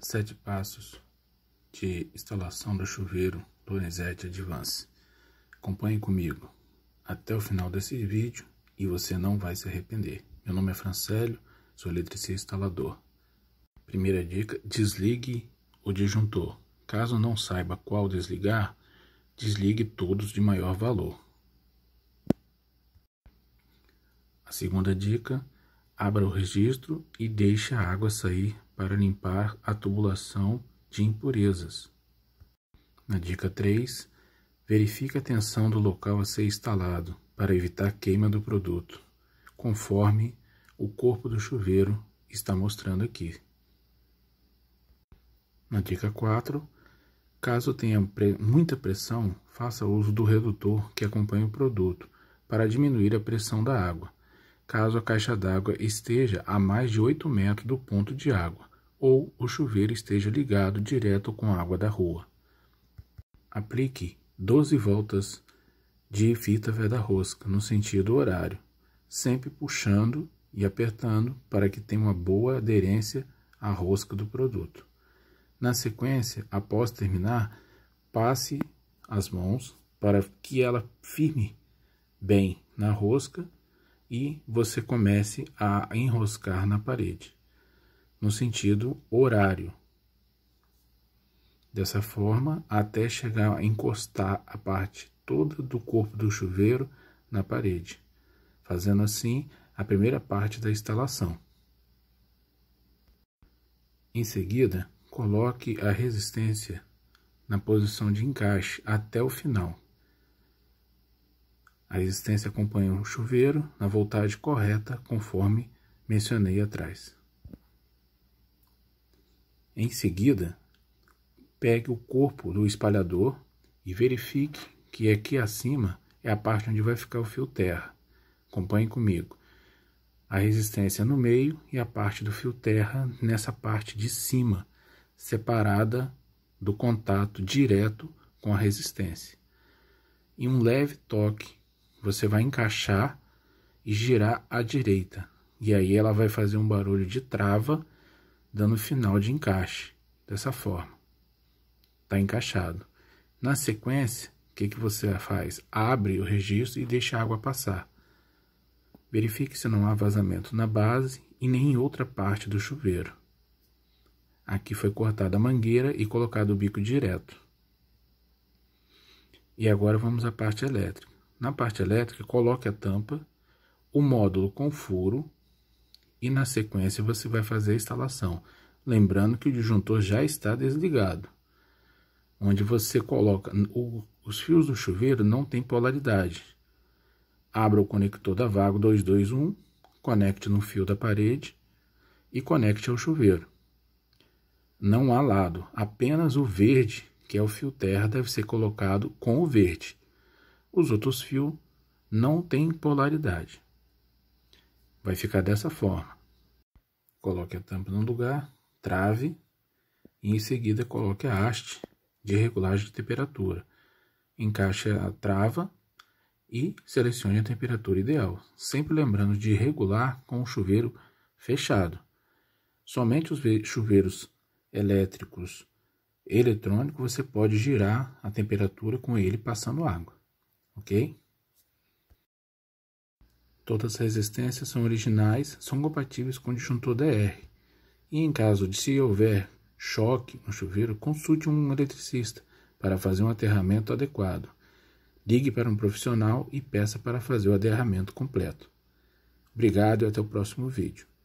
Sete passos de instalação do chuveiro Lorenzetti Advance. Acompanhe comigo até o final desse vídeo e você não vai se arrepender. Meu nome é Francélio, sou eletricista instalador. Primeira dica, desligue o disjuntor. Caso não saiba qual desligar, desligue todos de maior valor. A segunda dica, abra o registro e deixe a água sair para limpar a tubulação de impurezas. Na dica 3, verifique a tensão do local a ser instalado para evitar queima do produto, conforme o corpo do chuveiro está mostrando aqui. Na dica 4, caso tenha pre muita pressão, faça uso do redutor que acompanha o produto para diminuir a pressão da água caso a caixa d'água esteja a mais de 8 metros do ponto de água ou o chuveiro esteja ligado direto com a água da rua. Aplique 12 voltas de fita veda-rosca no sentido horário, sempre puxando e apertando para que tenha uma boa aderência à rosca do produto. Na sequência, após terminar, passe as mãos para que ela firme bem na rosca e você comece a enroscar na parede, no sentido horário. Dessa forma, até chegar a encostar a parte toda do corpo do chuveiro na parede, fazendo assim a primeira parte da instalação. Em seguida, coloque a resistência na posição de encaixe até o final. A resistência acompanha o chuveiro na voltagem correta, conforme mencionei atrás. Em seguida, pegue o corpo do espalhador e verifique que aqui acima é a parte onde vai ficar o fio terra. Acompanhe comigo. A resistência no meio e a parte do fio terra nessa parte de cima, separada do contato direto com a resistência. E um leve toque você vai encaixar e girar à direita. E aí ela vai fazer um barulho de trava, dando final de encaixe, dessa forma. está encaixado. Na sequência, o que, que você faz? Abre o registro e deixa a água passar. Verifique se não há vazamento na base e nem em outra parte do chuveiro. Aqui foi cortada a mangueira e colocado o bico direto. E agora vamos à parte elétrica. Na parte elétrica, coloque a tampa, o módulo com furo e na sequência você vai fazer a instalação. Lembrando que o disjuntor já está desligado, onde você coloca o, os fios do chuveiro não tem polaridade. Abra o conector da vago 221, conecte no fio da parede e conecte ao chuveiro. Não há lado, apenas o verde, que é o fio terra, deve ser colocado com o verde. Os outros fios não têm polaridade. Vai ficar dessa forma. Coloque a tampa no lugar, trave e em seguida coloque a haste de regulagem de temperatura. Encaixe a trava e selecione a temperatura ideal, sempre lembrando de regular com o chuveiro fechado. Somente os chuveiros elétricos eletrônicos você pode girar a temperatura com ele passando água ok? Todas as resistências são originais, são compatíveis com o disjuntor DR. E em caso de se houver choque no chuveiro, consulte um eletricista para fazer um aterramento adequado. Ligue para um profissional e peça para fazer o aterramento completo. Obrigado e até o próximo vídeo.